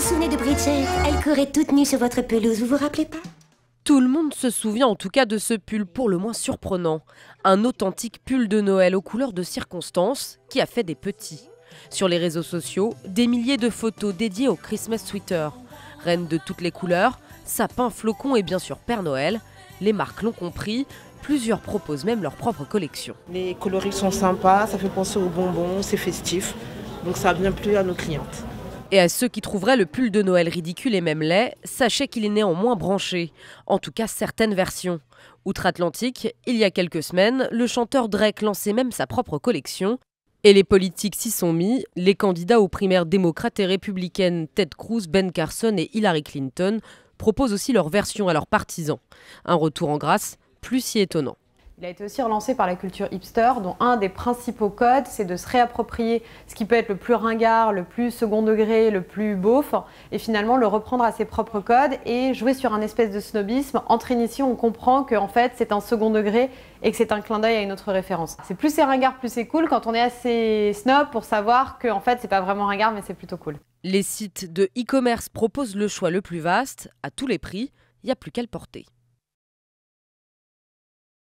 vous souvenez de Bridget Elle courait toute nue sur votre pelouse, vous vous rappelez pas tout le monde se souvient en tout cas de ce pull pour le moins surprenant. Un authentique pull de Noël aux couleurs de circonstances qui a fait des petits. Sur les réseaux sociaux, des milliers de photos dédiées au Christmas twitter Reine de toutes les couleurs, sapin, flocon et bien sûr Père Noël, les marques l'ont compris, plusieurs proposent même leur propre collection. Les coloris sont sympas, ça fait penser aux bonbons, c'est festif, donc ça a bien plu à nos clientes. Et à ceux qui trouveraient le pull de Noël ridicule et même laid, sachez qu'il est néanmoins branché, en tout cas certaines versions. Outre-Atlantique, il y a quelques semaines, le chanteur Drake lançait même sa propre collection. Et les politiques s'y sont mis, les candidats aux primaires démocrates et républicaines Ted Cruz, Ben Carson et Hillary Clinton proposent aussi leur version à leurs partisans. Un retour en grâce plus si étonnant. Il a été aussi relancé par la culture hipster, dont un des principaux codes, c'est de se réapproprier ce qui peut être le plus ringard, le plus second degré, le plus beauf, et finalement le reprendre à ses propres codes et jouer sur un espèce de snobisme. Entre initiés, on comprend que fait c'est un second degré et que c'est un clin d'œil à une autre référence. C'est plus c'est ringard, plus c'est cool quand on est assez snob pour savoir que en fait c'est pas vraiment ringard, mais c'est plutôt cool. Les sites de e-commerce proposent le choix le plus vaste, à tous les prix. Il n'y a plus qu'à le porter.